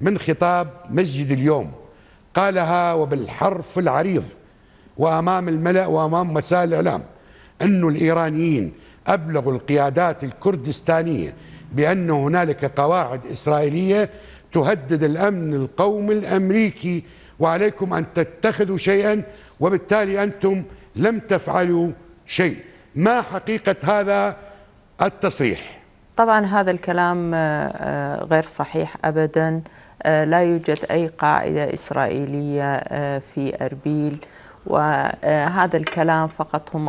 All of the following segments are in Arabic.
من خطاب مسجد اليوم قالها وبالحرف العريض وأمام الملأ وأمام وسائل الإعلام أن الإيرانيين أبلغوا القيادات الكردستانية بأن هنالك قواعد إسرائيلية تهدد الأمن القومي الأمريكي وعليكم أن تتخذوا شيئا وبالتالي أنتم لم تفعلوا شيء ما حقيقة هذا التصريح؟ طبعا هذا الكلام آه، آه، غير صحيح أبداً آه، لا يوجد أي قاعدة إسرائيلية آه، في أربيل وهذا آه، الكلام فقط هم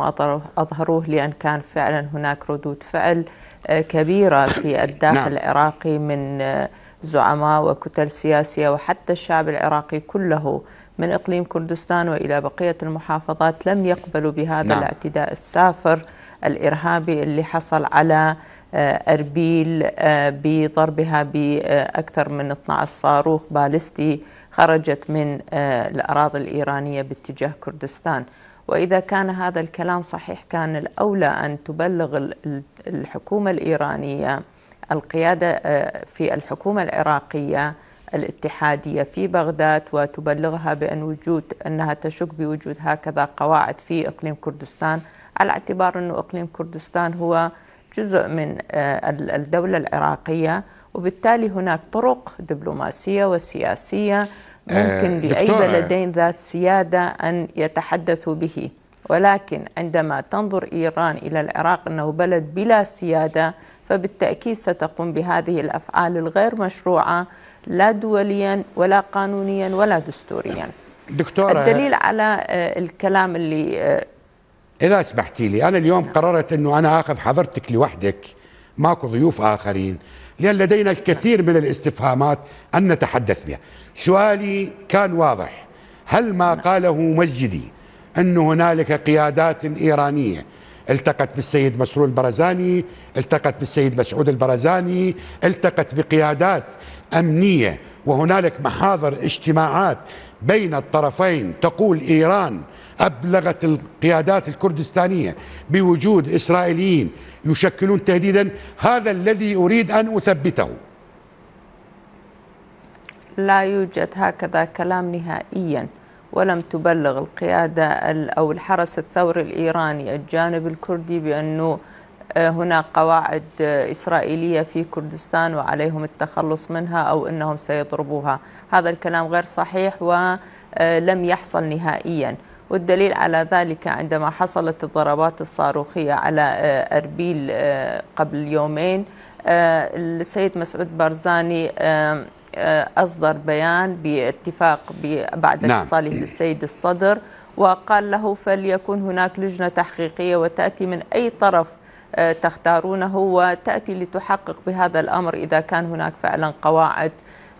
أظهروه لأن كان فعلا هناك ردود فعل كبيرة في الداخل نعم. العراقي من زعماء وكتل سياسية وحتى الشعب العراقي كله من إقليم كردستان وإلى بقية المحافظات لم يقبلوا بهذا نعم. الاعتداء السافر الإرهابي اللي حصل على آه، أربيل آه، بضربها بأكثر من 12 صاروخ بالستي خرجت من آه، الأراضي الإيرانية باتجاه كردستان وإذا كان هذا الكلام صحيح كان الأولى أن تبلغ الحكومة الإيرانية القيادة في الحكومة العراقية الاتحادية في بغداد وتبلغها بأن وجود أنها تشك بوجود هكذا قواعد في إقليم كردستان على اعتبار أن إقليم كردستان هو جزء من آه، الدولة العراقية وبالتالي هناك طرق دبلوماسية وسياسية ممكن آه، لأي بلدين ذات سيادة أن يتحدثوا به ولكن عندما تنظر إيران إلى العراق أنه بلد بلا سيادة فبالتأكيد ستقوم بهذه الأفعال الغير مشروعة لا دوليا ولا قانونيا ولا دستوريا دكتورة الدليل على آه، الكلام اللي إذا سمحتي لي أنا اليوم قررت أنه أنا أخذ حضرتك لوحدك ماكو ضيوف آخرين لأن لدينا الكثير من الاستفهامات أن نتحدث بها سؤالي كان واضح هل ما قاله مسجدي أن هنالك قيادات إيرانية التقت بالسيد مسرور البرزاني التقت بالسيد مسعود البرزاني التقت بقيادات أمنية وهنالك محاضر اجتماعات بين الطرفين تقول إيران أبلغت القيادات الكردستانية بوجود إسرائيليين يشكلون تهديدا هذا الذي أريد أن أثبته لا يوجد هكذا كلام نهائيا ولم تبلغ القيادة أو الحرس الثوري الإيراني الجانب الكردي بأنه آه، هناك قواعد إسرائيلية في كردستان وعليهم التخلص منها أو أنهم سيضربوها هذا الكلام غير صحيح ولم آه، يحصل نهائيا والدليل على ذلك عندما حصلت الضربات الصاروخية على آه، أربيل قبل يومين السيد مسعود بارزاني أصدر بيان باتفاق بعد نعم. اتصاله نعم. بالسيد الصدر وقال له فليكن هناك لجنة تحقيقية وتأتي من أي طرف آه، تختارونه وتأتي لتحقق بهذا الأمر إذا كان هناك فعلا قواعد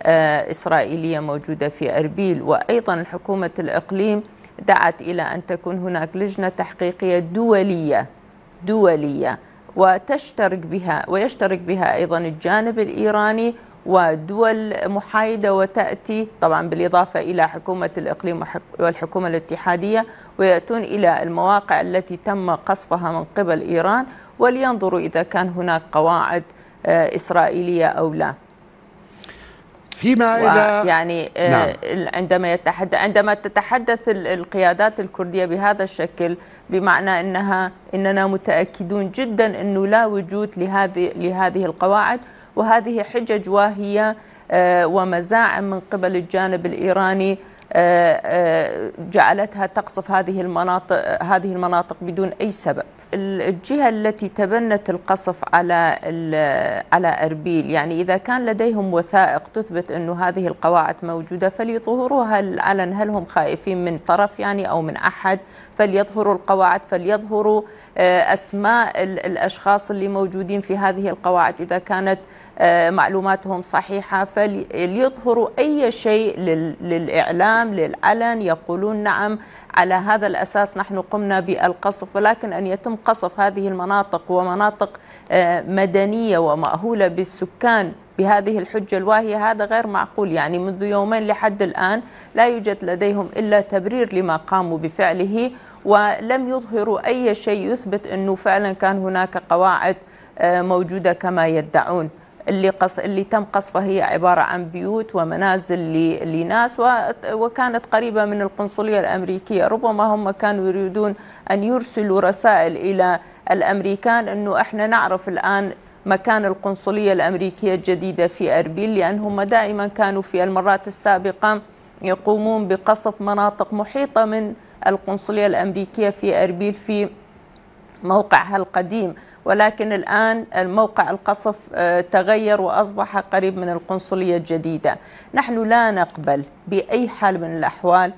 آه، إسرائيلية موجودة في أربيل وأيضا حكومة الإقليم دعت إلى أن تكون هناك لجنة تحقيقية دولية دولية وتشترك بها ويشترك بها أيضا الجانب الإيراني ودول محايدة وتأتي طبعا بالإضافة إلى حكومة الإقليم والحكومة الاتحادية ويأتون إلى المواقع التي تم قصفها من قبل إيران ولينظروا إذا كان هناك قواعد آه، إسرائيلية أو لا فيما إذا يعني آه، نعم. عندما يتحدث عندما تتحدث القيادات الكردية بهذا الشكل بمعنى انها اننا متاكدون جدا انه لا وجود لهذه لهذه القواعد وهذه حجج واهيه آه، ومزاعم من قبل الجانب الايراني آه، آه، جعلتها تقصف هذه المناطق هذه المناطق بدون اي سبب الجهه التي تبنت القصف على على اربيل يعني اذا كان لديهم وثائق تثبت انه هذه القواعد موجوده فليظهروها للعلن هل هم خائفين من طرف يعني او من احد فليظهروا القواعد فليظهروا آه، اسماء الاشخاص اللي موجودين في هذه القواعد اذا كانت معلوماتهم صحيحه فليظهروا اي شيء للاعلام العام للعلن يقولون نعم على هذا الأساس نحن قمنا بالقصف ولكن أن يتم قصف هذه المناطق ومناطق آه، مدنية ومأهولة بالسكان بهذه الحجة الواهية هذا غير معقول يعني منذ يومين لحد الآن لا يوجد لديهم إلا تبرير لما قاموا بفعله ولم يظهروا أي شيء يثبت أنه فعلا كان هناك قواعد آه، موجودة كما يدعون اللي قص اللي تم قصفه هي عباره عن بيوت ومنازل ل... لناس و... وكانت قريبه من القنصليه الامريكيه، ربما هم كانوا يريدون ان يرسلوا رسائل الى الامريكان انه احنا نعرف الان مكان القنصليه الامريكيه الجديده في اربيل لانهم دائما كانوا في المرات السابقه يقومون بقصف مناطق محيطه من القنصليه الامريكيه في اربيل في موقعها القديم ولكن الآن الموقع القصف آه، تغير وأصبح قريب من القنصلية الجديدة نحن لا نقبل بأي حال من الأحوال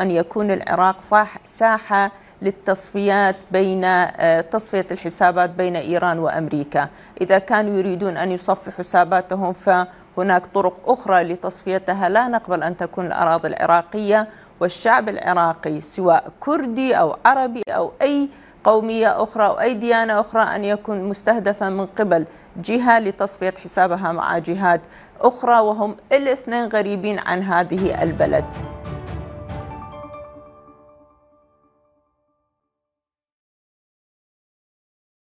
أن يكون العراق صح ساحة للتصفيات بين آه، تصفية الحسابات بين إيران وأمريكا إذا كانوا يريدون أن يصفوا حساباتهم فهناك طرق أخرى لتصفيتها لا نقبل أن تكون الأراضي العراقية والشعب العراقي سواء كردي أو عربي أو أي قومية أخرى أو أي ديانة أخرى أن يكون مستهدفا من قبل جهة لتصفية حسابها مع جهات أخرى وهم الاثنين غريبين عن هذه البلد